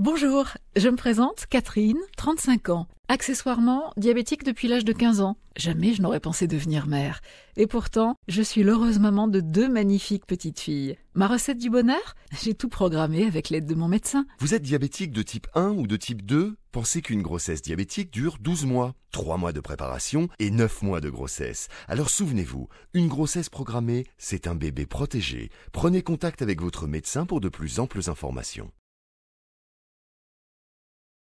Bonjour, je me présente Catherine, 35 ans, accessoirement diabétique depuis l'âge de 15 ans. Jamais je n'aurais pensé devenir mère. Et pourtant, je suis l'heureuse maman de deux magnifiques petites filles. Ma recette du bonheur J'ai tout programmé avec l'aide de mon médecin. Vous êtes diabétique de type 1 ou de type 2 Pensez qu'une grossesse diabétique dure 12 mois, 3 mois de préparation et 9 mois de grossesse. Alors souvenez-vous, une grossesse programmée, c'est un bébé protégé. Prenez contact avec votre médecin pour de plus amples informations.